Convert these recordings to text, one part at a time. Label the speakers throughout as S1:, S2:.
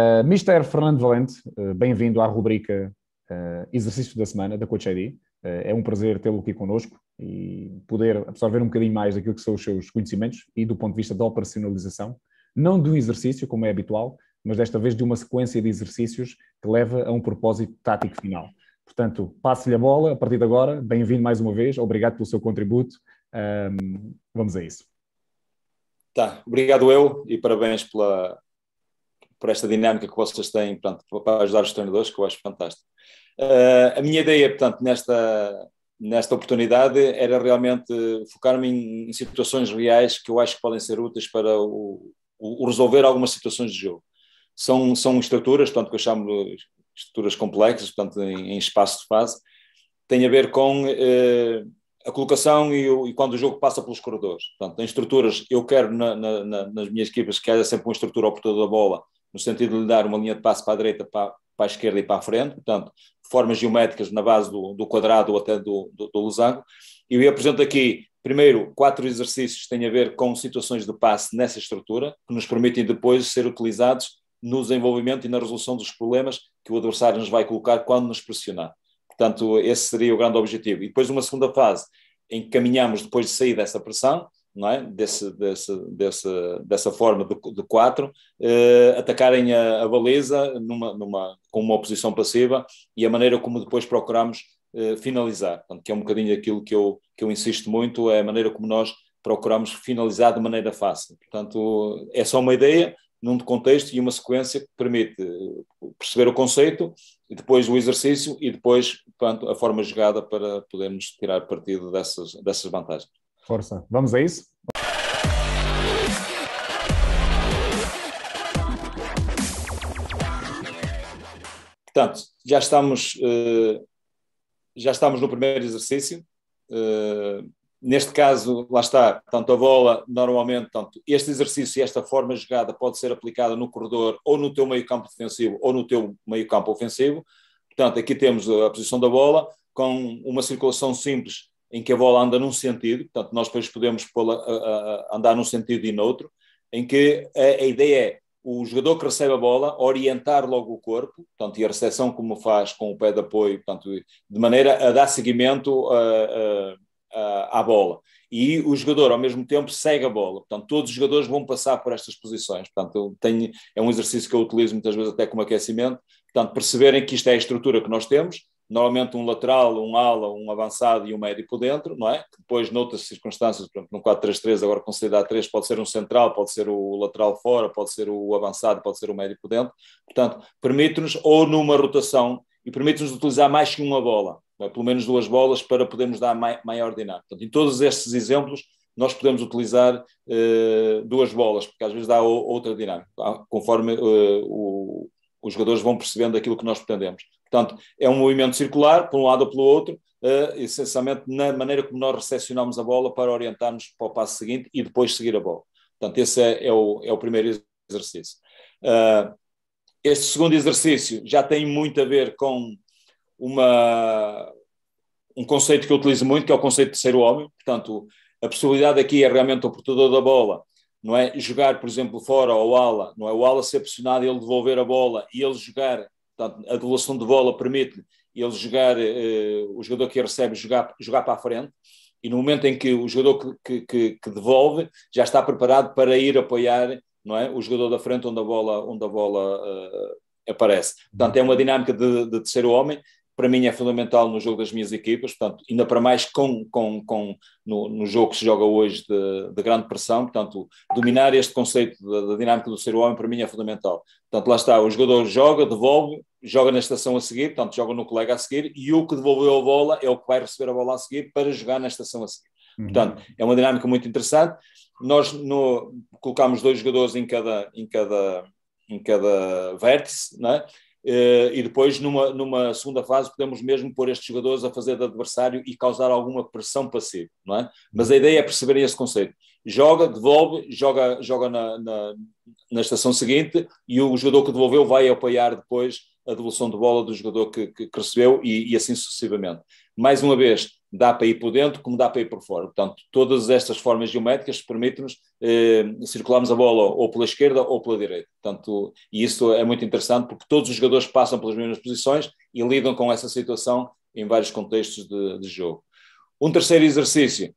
S1: Eh, Mr. Fernando Valente, uh, bem-vindo à rubrica uh, eh, Exercício da Semana da Coach ID. é um prazer tê-lo aqui connosco e poder absorver um bocadinho mais daquilo que são os seus conhecimentos e do ponto de vista da operacionalização, não de um exercício, como é habitual, mas desta vez de uma sequência de exercícios que leva a um propósito tático final. Portanto, passo-lhe a bola a partir de agora. Bem-vindo mais uma vez, obrigado pelo seu contributo. Um, vamos a isso.
S2: Tá, obrigado eu e parabéns pela, por esta dinâmica que vocês têm portanto, para ajudar os treinadores, que eu acho fantástico. Uh, a minha ideia, portanto, nesta, nesta oportunidade era realmente focar-me em, em, situações reais que eu acho que podem ser úteis para o, o, o resolver algumas situações de jogo. São, são estruturas, portanto, que eu chamo de estruturas complexas, portanto, em, em espaço de fase, tem a ver com eh, a colocação e, o, e, quando o jogo passa pelos corredores. Portanto, em estruturas, eu quero na, na, nas minhas equipas que haja sempre uma estrutura ao portador da bola no sentido de lhe dar uma linha de passo para a direita, para, para a esquerda e para a frente, portanto, formas geométricas na base do, do quadrado ou até do, do, do losango. E eu apresento aqui, primeiro, quatro exercícios que têm a ver com situações de passe nessa estrutura, que nos permitem depois ser utilizados no desenvolvimento e na resolução dos problemas que o adversário nos vai colocar quando nos pressionar. Portanto, esse seria o grande objetivo. E depois uma segunda fase, em que caminhamos depois de sair dessa pressão, não é? desse, desse, desse dessa forma de, de quatro, eh, atacarem a, a baliza numa, numa, com uma oposição passiva e a maneira como depois procuramos eh, finalizar, Portanto, que é um bocadinho aquilo que eu, que eu insisto muito, é a maneira como nós procuramos finalizar de maneira fácil. Portanto, é só uma ideia, num contexto e uma sequência que permite eh, perceber o conceito, e depois o exercício e depois portanto, a forma jogada para podermos tirar partido dessas, dessas vantagens.
S1: Força. Vamos a isso?
S2: Portanto, já estamos, eh, já estamos no primeiro exercício. Eh, neste caso, lá está, portanto, a bola normalmente, portanto, este exercício e esta forma de jogada pode ser aplicada no corredor ou no teu meio campo defensivo ou no teu meio campo ofensivo. Portanto, aqui temos a posição da bola com uma circulação simples em que a bola anda num sentido, portanto, nós depois podemos pô andar num sentido e noutro, em que a, a, ideia é o jogador que recebe a bola orientar logo o corpo, portanto, e a recepção como faz com o pé de apoio, portanto, de maneira a dar seguimento a, a, à bola. E o jogador, ao mesmo tempo, segue a bola. Portanto, todos os jogadores vão passar por estas posições. Portanto, tenho, é um exercício que eu utilizo muitas vezes até como aquecimento. Portanto, perceberem que isto é a estrutura que nós temos, normalmente um lateral, um ala, um avançado e um médio por dentro, não é? Que depois, noutras circunstâncias, por exemplo, no 4-3-3, agora com considerado 3, pode ser um central, pode ser o lateral fora, pode ser o avançado, pode ser o médio por dentro. Portanto, permite-nos, ou numa rotação, e permite-nos utilizar mais que uma bola, é? pelo menos duas bolas, para podermos dar maior dinâmica. Portanto, em todos estes exemplos, nós podemos utilizar eh, duas bolas, porque às vezes dá outra dinâmica, conforme eh, o, os jogadores vão percebendo aquilo que nós pretendemos. Portanto, é um movimento circular, por um lado ou pelo outro, uh, essencialmente na maneira como nós recepcionamos a bola para orientarmos para o passo seguinte e depois seguir a bola. Portanto, esse é, é o, é o primeiro exercício. Uh, este segundo exercício já tem muito a ver com uma, um conceito que eu utilizo muito, que é o conceito de ser o homem. Portanto, a possibilidade aqui é realmente o portador da bola, não é? Jogar, por exemplo, fora ao ala, não é? O ala ser pressionado, ele devolver a bola e ele jogar Portanto, a devolução de bola permite ele jogar, uh, o jogador que recebe jogar, jogar para a frente, e no momento em que o jogador que, que, que, devolve já está preparado para ir apoiar não é, o jogador da frente onde a bola, onde a bola uh, aparece. Portanto, é uma dinâmica de, de terceiro homem para mim é fundamental no jogo das minhas equipas, portanto, ainda para mais com, com, com no, no, jogo que se joga hoje de, de, grande pressão, portanto, dominar este conceito da, da dinâmica do ser homem para mim é fundamental. Portanto, lá está, o jogador joga, devolve, joga na estação a seguir, portanto, joga no colega a seguir, e o que devolveu a bola é o que vai receber a bola a seguir para jogar na estação a seguir. Uhum. Portanto, é uma dinâmica muito interessante. Nós no, colocamos dois jogadores em cada, em cada, em cada vértice, não é? Eh, e depois, numa, numa segunda fase, podemos mesmo pôr estes jogadores a fazer de adversário e causar alguma pressão passiva, não é? Mas a ideia é perceber esse conceito. Joga, devolve, joga, joga na, na, na estação seguinte e o jogador que devolveu vai apoiar depois a devolução de bola do jogador que, que, que recebeu e, e assim sucessivamente. Mais uma vez, dá para ir por dentro como dá para ir por fora. Portanto, todas estas formas geométricas permitem-nos eh, circularmos a bola ou pela esquerda ou pela direita. Portanto, e isso é muito interessante porque todos os jogadores passam pelas mesmas posições e lidam com essa situação em vários contextos de, de jogo. Um terceiro exercício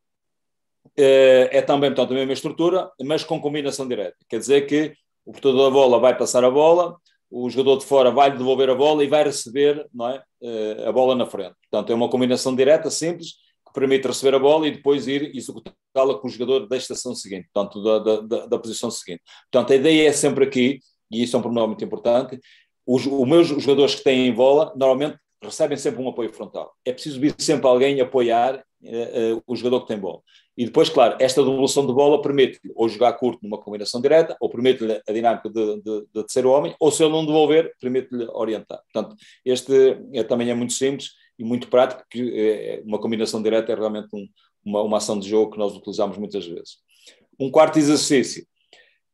S2: eh, é também, portanto, a mesma estrutura, mas com combinação direta. Quer dizer que o portador da bola vai passar a bola, o jogador de fora vai devolver a bola e vai receber não é, eh, a bola na frente. Portanto, é uma combinação direta, simples, que permite receber a bola e depois ir executá-la com o jogador da estação seguinte, portanto, da, da, da, posição seguinte. Portanto, a ideia é sempre aqui, e isso é um problema muito importante, os, os meus jogadores que têm bola, normalmente recebem sempre um apoio frontal. É preciso vir sempre alguém apoiar uh, uh, o jogador que tem bola. E depois, claro, esta devolução de bola permite-lhe ou jogar curto numa combinação direta, ou permite-lhe a dinâmica de, de, de, terceiro homem, ou se ele não devolver, permite-lhe orientar. Portanto, este é, também é muito simples e muito prático, porque uma combinação direta é realmente um, uma, uma ação de jogo que nós utilizamos muitas vezes. Um quarto exercício.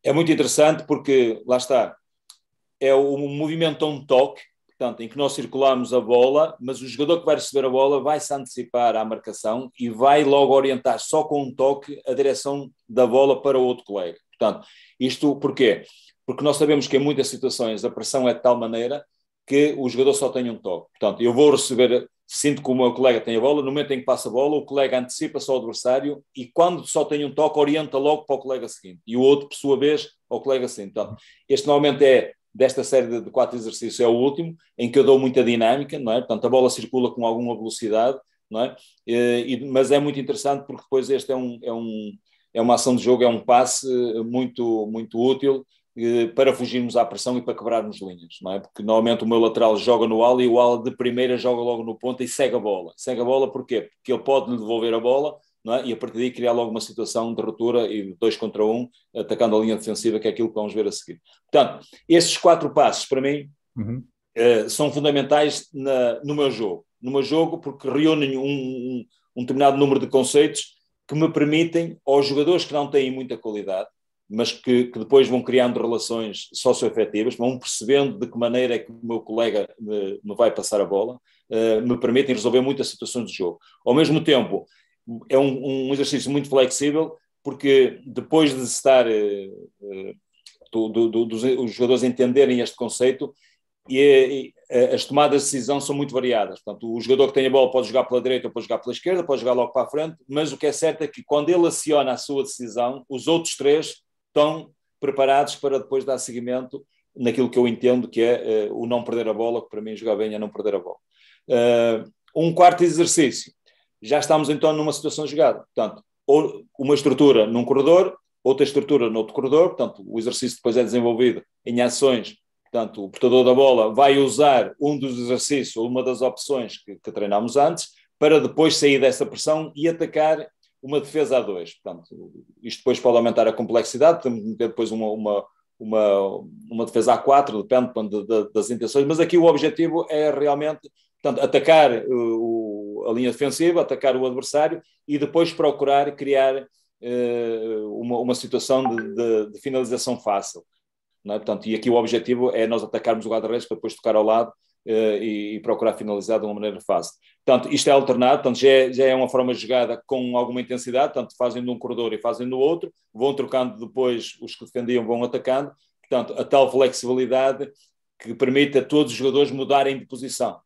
S2: É muito interessante porque, lá está, é o movimento a um toque, portanto, em que nós circulamos a bola, mas o jogador que vai receber a bola vai se antecipar à marcação e vai logo orientar só com um toque a direção da bola para o outro colega. Portanto, isto porquê? Porque nós sabemos que em muitas situações a pressão é de tal maneira que o jogador só tem um toque. Portanto, eu vou receber, sinto que o meu colega tem a bola, no momento em que passa a bola, o colega antecipa-se ao adversário e quando só tem um toque, orienta logo para o colega seguinte. E o outro, por sua vez, ao colega seguinte. Portanto, este normalmente é desta série de quatro exercícios é o último, em que eu dou muita dinâmica, não é? Portanto, a bola circula com alguma velocidade, não é? E, mas é muito interessante porque depois este é um, é um é uma ação de jogo, é um passe eh, muito muito útil eh, para fugirmos à pressão e para quebrarmos linhas, não é? Porque normalmente o meu lateral joga no ala e o ala de primeira joga logo no ponta e segue a bola. Segue a bola porquê? Porque ele pode lhe devolver a bola é? e a partir daí criar logo uma situação de ruptura e dois contra um, atacando a linha defensiva, que é aquilo que vamos ver a seguir. Portanto, esses quatro passos, para mim, uhum. Eh, são fundamentais na, no meu jogo. No meu jogo, porque reúnem um, um, um, determinado número de conceitos que me permitem, aos jogadores que não têm muita qualidade, mas que, que depois vão criando relações socioafetivas, vão percebendo de que maneira é que o meu colega me, me vai passar a bola, eh, me permitem resolver muitas situações de jogo. Ao mesmo tempo, é um, um exercício muito flexível, porque depois de estar uh, do, do, dos os jogadores entenderem este conceito, e, eh, e, as tomadas de decisão são muito variadas. Portanto, o jogador que tem a bola pode jogar pela direita, pode jogar pela esquerda, pode jogar logo para a frente, mas o que é certo é que quando ele aciona a sua decisão, os outros três estão preparados para depois dar seguimento naquilo que eu entendo que é uh, o não perder a bola, que para mim jogar bem é não perder a bola. Uh, um quarto exercício já estamos então numa situação jogada. Portanto, ou uma estrutura num corredor, outra estrutura noutro corredor, portanto, o exercício depois é desenvolvido em ações. Portanto, o portador da bola vai usar um dos exercícios, uma das opções que, que treinámos antes, para depois sair dessa pressão e atacar uma defesa a dois. Portanto, isto depois pode aumentar a complexidade, temos de ter depois uma, uma, uma, uma defesa a quatro, depende, de, de, das intenções, mas aqui o objetivo é realmente portanto, atacar eh, a linha defensiva, atacar o adversário e depois procurar criar eh, uma, uma, situação de, de, de finalização fácil. É? Portanto, e aqui o objetivo é nós atacarmos o guarda-redes para depois tocar ao lado eh, e, e, procurar finalizar de uma maneira fácil. Portanto, isto é alternado, portanto, já, é, já é uma forma de jogada com alguma intensidade, Portanto, fazem de um corredor e fazem do outro, vão trocando depois, os que defendiam vão atacando, portanto, a tal flexibilidade que permite a todos os jogadores mudarem de posição.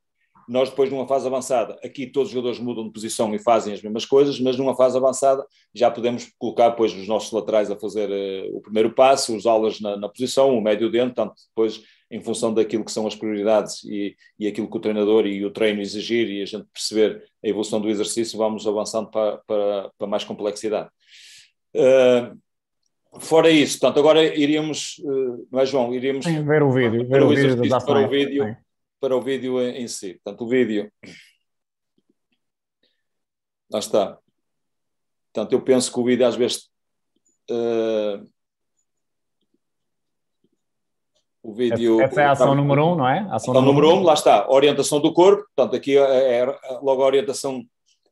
S2: Nós depois numa fase avançada, aqui todos os jogadores mudam de posição e fazem as mesmas coisas, mas numa fase avançada já podemos colocar depois os nossos laterais a fazer uh, o primeiro passo, os aulas na, na posição, o médio dentro, portanto depois em função daquilo que são as prioridades e, e aquilo que o treinador e o treino exigir e a gente perceber a evolução do exercício, vamos avançando para, para, para mais complexidade. Uh, fora isso, portanto, agora iríamos, eh, não é João, iríamos
S1: Sim, ver o vídeo, ver o vídeo, para o
S2: vídeo para o vídeo em, si. Portanto, o vídeo. Lá está. Portanto, eu penso que o vídeo às vezes. Uh... o vídeo. Essa é a ação número
S1: um, não é? A ação, número, um, lá
S2: está. Orientação do corpo. Portanto, aqui é, é logo a orientação.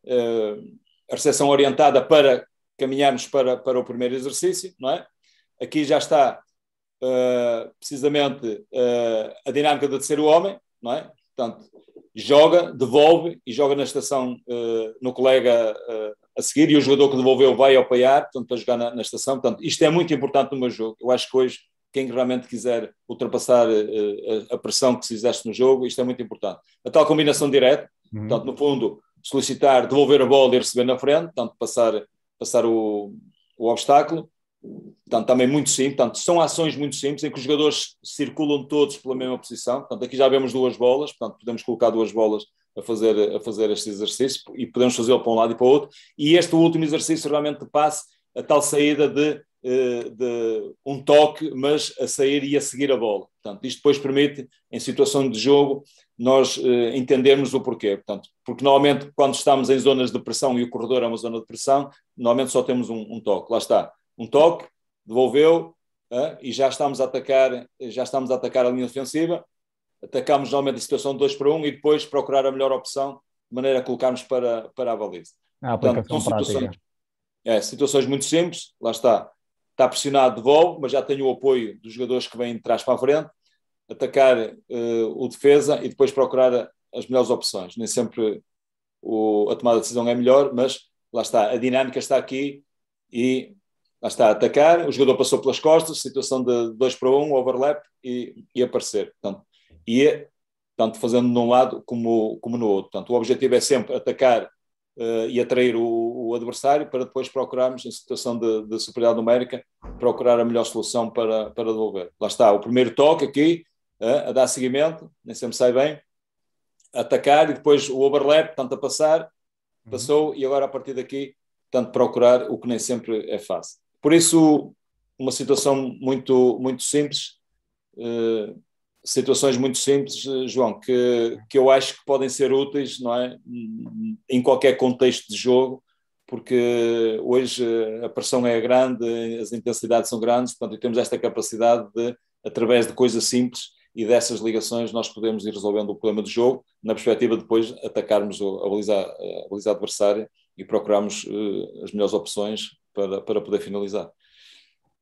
S2: Uh... a recepção orientada para caminharmos para, para o primeiro exercício, não é? Aqui já está Uh, precisamente uh, a dinâmica do terceiro homem, não é? Portanto, joga, devolve e joga na estação uh, no colega uh, a seguir e o jogador que devolveu vai ao paiar, portanto, para jogar na, na, estação. Portanto, isto é muito importante no meu jogo. Eu acho que hoje, quem realmente quiser ultrapassar uh, a, a, pressão que se exerce no jogo, isto é muito importante. A tal combinação direta, uhum. portanto, no fundo, solicitar, devolver a bola e receber na frente, portanto, passar, passar o, o obstáculo Portanto, também muito simples. Portanto, são ações muito simples em que os jogadores circulam todos pela mesma posição. Portanto, aqui já vemos duas bolas, portanto, podemos colocar duas bolas a fazer, a fazer este exercício e podemos fazê-lo para um lado e para o outro. E este último exercício realmente de passe, a tal saída de, eh, de um toque, mas a sair e a seguir a bola. Portanto, isto depois permite, em situação de jogo, nós eh, entendermos o porquê. Portanto, porque normalmente quando estamos em zonas de pressão e o corredor é uma zona de pressão, normalmente só temos um, um toque. Lá está um toque, devolveu uh, e já estamos a atacar, já estamos a atacar a linha ofensiva Atacamos normalmente a situação de 2 para 1 um, e depois procurar a melhor opção de maneira a colocarmos para, para a baliza. A Portanto, situações, é, situações muito simples, lá está. Está pressionado, devolve, mas já tem o apoio dos jogadores que vêm de trás para a frente. Atacar uh, o defesa e depois procurar as melhores opções. Nem sempre o, a tomada de decisão é melhor, mas lá está, a dinâmica está aqui e lá está a atacar, o jogador passou pelas costas, situação de 2 para 1, um, overlap e, e aparecer. Portanto, ia, é, tanto fazendo num lado como, como no outro. Portanto, o objetivo é sempre atacar uh, e atrair o, o, adversário para depois procurarmos, em situação de, de superioridade numérica, procurar a melhor solução para, para devolver. Lá está, o primeiro toque aqui, uh, a dar seguimento, nem sempre sai bem, atacar e depois o overlap, tanto a passar, uhum. passou uhum. e agora a partir daqui, tanto procurar o que nem sempre é fácil. Por isso, uma situação muito, muito simples, eh, situações muito simples, eh, João, que, que eu acho que podem ser úteis não é? em qualquer contexto de jogo, porque hoje eh, a pressão é grande, as intensidades são grandes, portanto, temos esta capacidade de, através de coisas simples e dessas ligações, nós podemos ir resolvendo o problema do jogo, na perspectiva de depois atacarmos a baliza, a baliza adversária e procurarmos as melhores opções para, para poder finalizar.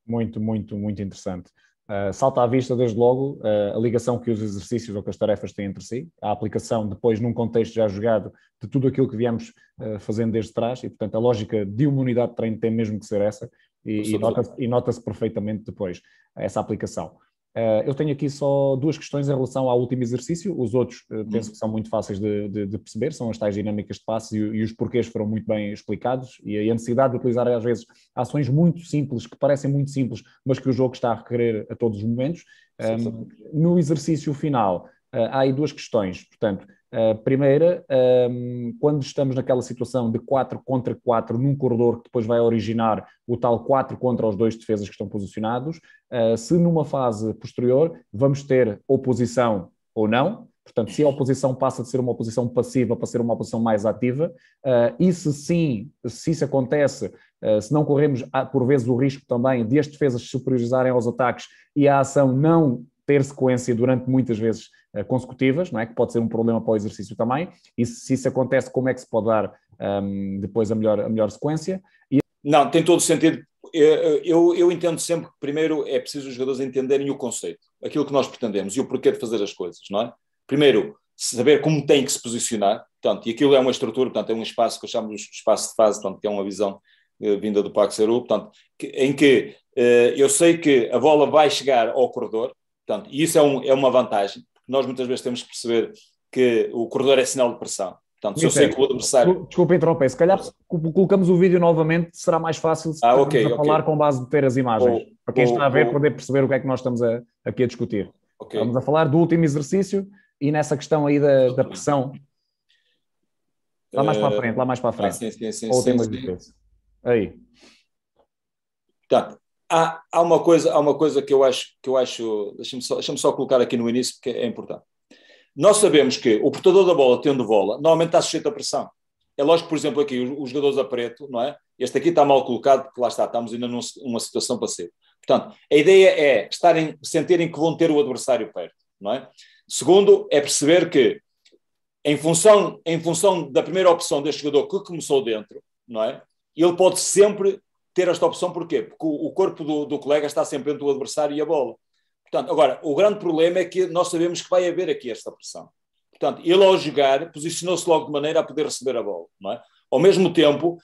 S1: Muito, muito, muito interessante. Uh, salta à vista, desde logo, uh, a ligação que os exercícios ou que as tarefas têm entre si, a aplicação depois num contexto já jogado de tudo aquilo que viemos uh, fazendo desde trás, e portanto a lógica de uma unidade de treino tem mesmo que ser essa, e, e nota-se nota perfeitamente depois essa aplicação. Eh, eu tenho aqui só duas questões em relação ao último exercício, os outros eh, hum. penso que são muito fáceis de, de, de perceber, são as tais dinâmicas de passos e, e, os porquês foram muito bem explicados e a necessidade de utilizar às vezes ações muito simples, que parecem muito simples, mas que o jogo está a requerer a todos os momentos. sim. Um, no exercício final, eh, há aí duas questões, portanto, Uh, primeira, um, ehm, quando estamos naquela situação de 4 contra 4 num corredor que depois vai originar o tal 4 contra os dois defesas que estão posicionados, uh, se numa fase posterior vamos ter oposição ou não, Portanto, se a oposição passa de ser uma oposição passiva para ser uma oposição mais ativa, uh, e se sim, se isso acontece, uh, se não corremos por vezes o risco também de as defesas se superiorizarem aos ataques e a ação não ter sequência durante muitas vezes eh, consecutivas, não é? que pode ser um problema para o exercício também, e se isso acontece, como é que se pode dar um, ehm, depois a melhor, a melhor sequência? E... Não, tem todo o sentido.
S2: Eu, eu, entendo sempre que primeiro é preciso os jogadores entenderem o conceito, aquilo que nós pretendemos e o porquê de fazer as coisas, não é? Primeiro, saber como tem que se posicionar, portanto, e aquilo é uma estrutura, portanto, é um espaço que eu chamo de espaço de fase, portanto, que é uma visão eh, vinda do Paco Seru, portanto, que, em que eh, eu sei que a bola vai chegar ao corredor, portanto, e isso é, um, é uma vantagem, nós muitas vezes temos que perceber que o corredor é sinal de pressão. Portanto, se eu sei que o adversário.
S1: Desculpa interromper, se calhar colocamos o vídeo novamente, será mais fácil ah, okay, a falar com base de ter as imagens. para quem está a ver, poder perceber o que é que nós estamos a, aqui a discutir. Okay. Estamos a falar do último exercício e nessa questão aí da, da pressão. Lá mais para a eh, frente, lá mais para a ah, frente. Ah, sim, sim, sim, ou sim, sim. Aí.
S2: Portanto, tá há, há, uma coisa, há uma coisa que eu acho, que eu acho deixa-me só, deixa só colocar aqui no início, porque é importante. Nós sabemos que o portador da bola, tendo bola, normalmente está sujeito à pressão. É lógico, por exemplo, aqui, os, os jogadores a preto, não é? Este aqui está mal colocado, porque lá está, estamos ainda numa, numa situação passiva Portanto, a ideia é estarem, sentirem que vão ter o adversário perto, não é? Segundo, é perceber que, em função, em função da primeira opção deste jogador que começou dentro, não é? Ele pode sempre ter esta opção, porquê? Porque o, corpo do, do, colega está sempre entre o adversário e a bola. Portanto, agora, o grande problema é que nós sabemos que vai haver aqui esta pressão. Portanto, ele ao jogar posicionou-se logo de maneira a poder receber a bola. Não é? Ao mesmo tempo,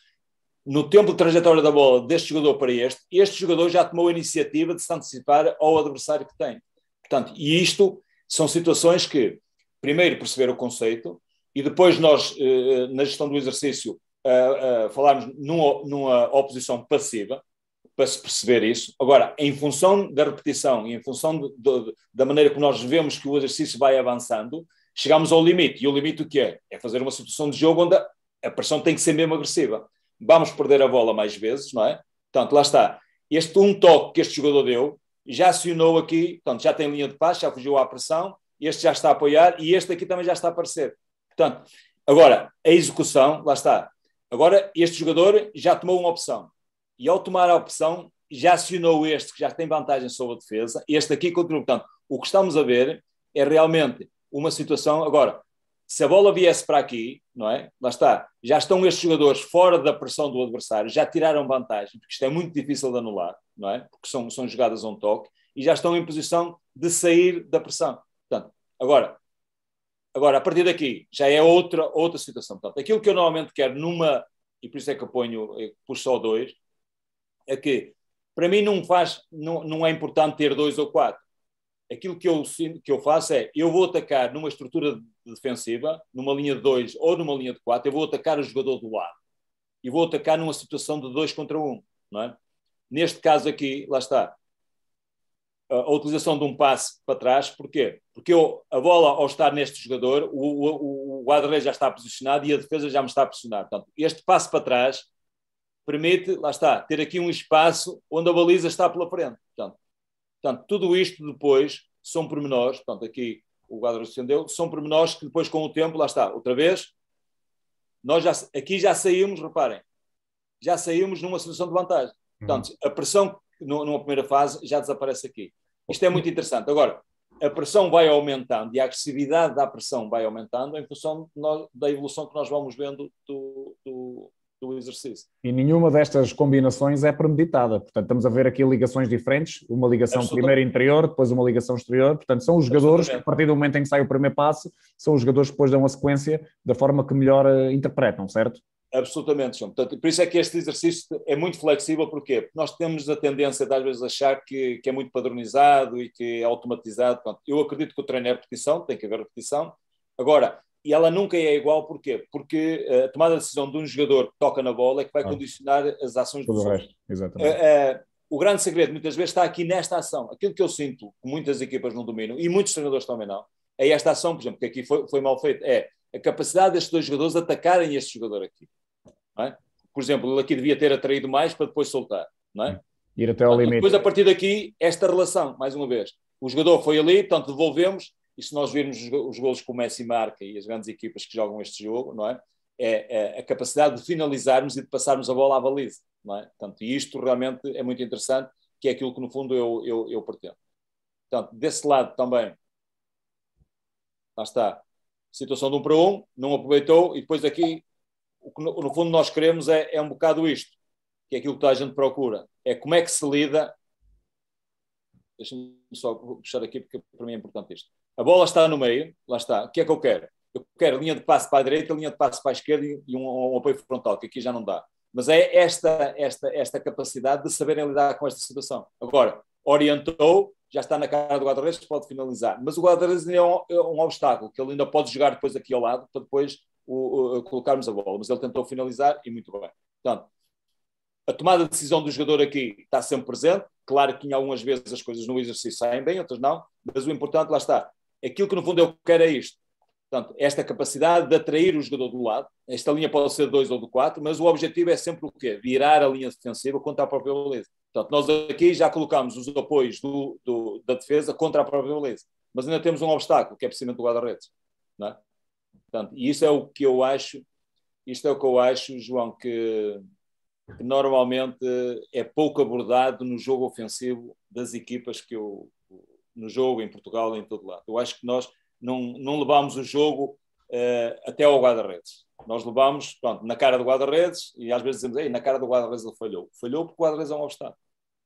S2: no tempo de trajetória da bola deste jogador para este, este jogador já tomou a iniciativa de se antecipar ao adversário que tem. Portanto, e isto são situações que, primeiro, perceber o conceito, e depois nós, eh, na gestão do exercício, falarmos numa, numa oposição passiva, para se perceber isso. Agora, em função da repetição e em função de, de, da maneira como nós vemos que o exercício vai avançando, chegamos ao limite. E o limite o que é? É fazer uma situação de jogo onde a pressão tem que ser mesmo agressiva. Vamos perder a bola mais vezes, não é? Portanto, lá está. Este um toque que este jogador deu já acionou aqui, portanto, já tem linha de passe, já fugiu à pressão, este já está a apoiar e este aqui também já está a aparecer. Portanto, agora, a execução, lá está, Agora, este jogador já tomou uma opção. E ao tomar a opção, já acionou este, que já tem vantagem sobre a defesa. Este aqui continua. Portanto, o que estamos a ver é realmente uma situação. Agora, se a bola viesse para aqui, não é? Lá está. Já estão estes jogadores fora da pressão do adversário, já tiraram vantagem, porque isto é muito difícil de anular, não é? Porque são, são jogadas um toque e já estão em posição de sair da pressão. Portanto, agora, Agora, a partir daqui, já é outra, outra situação. Portanto, aquilo que eu normalmente quero numa, e por isso é que eu ponho, eu eh, pus só dois, é que para mim não, faz, não, não é importante ter dois ou quatro. Aquilo que eu, que eu faço é, eu vou atacar numa estrutura defensiva, numa linha de dois ou numa linha de quatro, eu vou atacar o jogador do lado. E vou atacar numa situação de dois contra um. Não é? Neste caso aqui, lá está, a utilização de um passe para trás. Porquê? Porque eu, a bola, ao estar neste jogador, o, o, o guarda-redes já está posicionado e a defesa já me está posicionada. Portanto, este passe para trás permite, lá está, ter aqui um espaço onde a baliza está pela frente. Portanto, portanto tudo isto depois são pormenores, portanto, aqui o guarda-redes defendeu, são pormenores que depois com o tempo, lá está, outra vez, nós já, aqui já saímos, reparem, já saímos numa situação de vantagem. Portanto, uhum. a pressão numa primeira fase, já desaparece aqui. Isto é muito interessante. Agora, a pressão vai aumentando e a agressividade da pressão vai aumentando em função nós, da evolução que nós vamos vendo do, do, do, exercício.
S1: E nenhuma destas combinações é premeditada. Portanto, estamos a ver aqui ligações diferentes, uma ligação primeiro interior, depois uma ligação exterior. Portanto, são os jogadores que, a partir do momento em que sai o primeiro passo, são os jogadores que depois dão a sequência da forma que melhor eh, interpretam, certo?
S2: Absolutamente, João. Portanto, por isso é que este exercício é muito flexível, Porque nós temos a tendência de às vezes achar que, que é muito padronizado e que é automatizado. Pronto, eu acredito que o treino é repetição, tem que haver repetição. Agora, e ela nunca é igual, porquê? Porque eh, a tomada de decisão de um jogador que toca na bola é que vai ah, condicionar as ações do resto. Exatamente. Uh, uh, o grande segredo, muitas vezes, está aqui nesta ação. Aquilo que eu sinto que muitas equipas não dominam, e muitos treinadores também não, é esta ação, por exemplo, que aqui foi, foi mal feita, é a capacidade destes dois jogadores atacarem este jogador aqui. É? Por exemplo, ele aqui devia ter atraído mais para depois soltar. Não é?
S1: Ir até ao portanto, limite. Depois,
S2: a partir daqui, esta relação, mais uma vez. O jogador foi ali, portanto, devolvemos, e se nós virmos os golos que o Messi marca e as grandes equipas que jogam este jogo, não é? É, é a capacidade de finalizarmos e de passarmos a bola à baliza, não é? Portanto, e isto realmente é muito interessante, que é aquilo que no fundo eu, eu, eu pretendo. Portanto, desse lado também, lá está, situação de um para um, não aproveitou, e depois aqui o que no, no fundo nós queremos é, é um bocado isto, que é aquilo que a gente procura. É como é que se lida. Deixa-me só puxar aqui, porque para mim é importante isto. A bola está no meio, lá está. O que é que eu quero? Eu quero linha de passe para a direita, linha de passe para a esquerda e um, um apoio frontal, que aqui já não dá. Mas é esta, esta, esta capacidade de saberem lidar com esta situação. Agora, orientou, já está na cara do guarda-redes, pode finalizar. Mas o guarda-redes é, um, é um, obstáculo, que ele ainda pode jogar depois aqui ao lado, para depois o, o, colocarmos a bola, mas ele tentou finalizar e muito bem. Portanto, a tomada de decisão do jogador aqui está sempre presente. Claro que em algumas vezes as coisas no exercício saem bem, outras não, mas o importante lá está. Aquilo que no fundo eu quero é isto. Portanto, esta capacidade de atrair o jogador do lado, esta linha pode ser 2 ou do 4, mas o objetivo é sempre o quê? Virar a linha defensiva contra a própria beleza. Portanto, nós aqui já colocamos os apoios do, do, da defesa contra a própria beleza, mas ainda temos um obstáculo, que é precisamente o guarda-redes. não É? Portanto, isso é o que eu acho, isto é o que eu acho, João, que, que normalmente é pouco abordado no jogo ofensivo das equipas que eu no jogo em Portugal em todo lado. Eu acho que nós não, não levámos o jogo uh, até ao guarda-redes. Nós levámos, pronto, na cara do guarda-redes e às vezes dizemos, Ei, na cara do guarda-redes ele falhou. Falhou porque o guarda-redes é um obstáculo.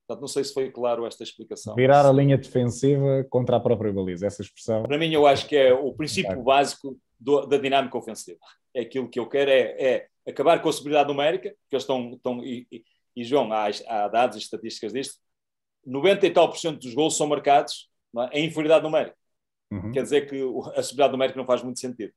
S2: Portanto, não sei se foi claro esta explicação. Virar a
S1: linha defensiva contra a própria baliza, essa expressão. Para
S2: mim, eu acho que é o princípio claro. básico do, da dinâmica ofensiva. É aquilo que eu quero é, é acabar com a superioridade numérica, que eles estão. estão e, e, e, João, há, há dados e estatísticas disto: 90 e tal por cento dos gols são marcados é? em inferioridade numérica. Uhum. Quer dizer que a superioridade numérica não faz muito sentido.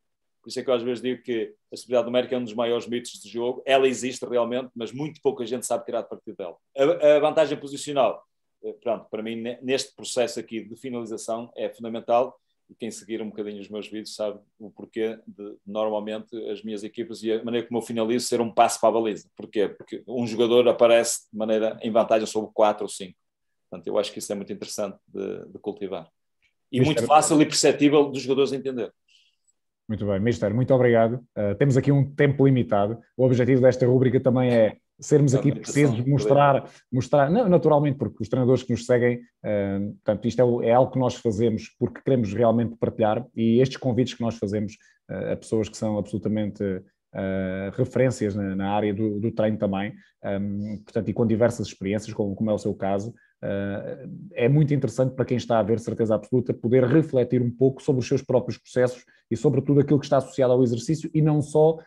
S2: Por isso é que eu às vezes digo que a superioridade numérica é um dos maiores mitos do jogo. Ela existe realmente, mas muito pouca gente sabe tirar partido dela. A, a vantagem posicional, eh, pronto, para mim, neste processo aqui de finalização, é fundamental. E quem seguir um bocadinho os meus vídeos sabe o porquê de normalmente as minhas equipas e a maneira como eu finalizo ser um passo para a baliza. Porquê? Porque um jogador aparece de maneira em vantagem sobre quatro ou cinco Portanto, eu acho que isso é muito interessante de, de cultivar. E muito é fácil e perceptível dos jogadores entender.
S1: Muito bem, Mister, muito obrigado. Uh, temos aqui um tempo limitado. O objetivo desta rubrica também é sermos aqui precisos, mostrar, mostrar não, naturalmente, porque os treinadores que nos seguem, uh, portanto, isto é, é, algo que nós fazemos porque queremos realmente partilhar e estes convites que nós fazemos uh, a pessoas que são absolutamente uh, referências na, na área do, do, treino também, um, portanto, e com diversas experiências, como, como é o seu caso, uh, é muito interessante para quem está a ver certeza absoluta poder refletir um pouco sobre os seus próprios processos e sobre tudo aquilo que está associado ao exercício e não só uh,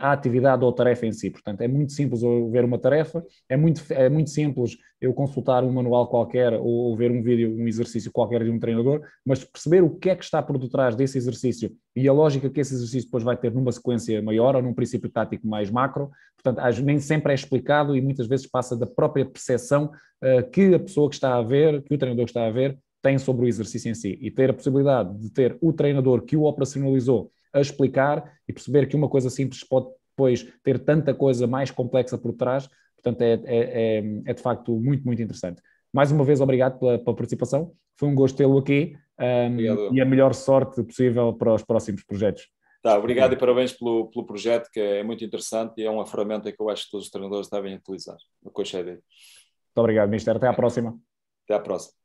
S1: à atividade ou tarefa em si. Portanto, é muito simples eu ver uma tarefa, é muito, é muito simples eu consultar um manual qualquer ou, ou ver um vídeo, um exercício qualquer de um treinador, mas perceber o que é que está por detrás desse exercício e a lógica que esse exercício depois vai ter numa sequência maior ou num princípio tático mais macro, Portanto, nem sempre é explicado e muitas vezes passa da própria percepção uh, que a pessoa que está a ver, que o treinador está a ver, tem sobre o exercício em si. E ter a possibilidade de ter o treinador que o operacionalizou a explicar e perceber que uma coisa simples pode depois ter tanta coisa mais complexa por trás, portanto, é, é, é, é de facto muito, muito interessante. Mais uma vez, obrigado pela, pela participação. Foi um gosto tê-lo aqui um, ehm, e a melhor sorte possível para os próximos projetos.
S2: Tá, obrigado e parabéns pelo, pelo projeto, que é muito interessante e é uma ferramenta que eu acho que todos os treinadores devem utilizar. Muito
S1: obrigado, Mister. Até à próxima.
S2: Até à próxima.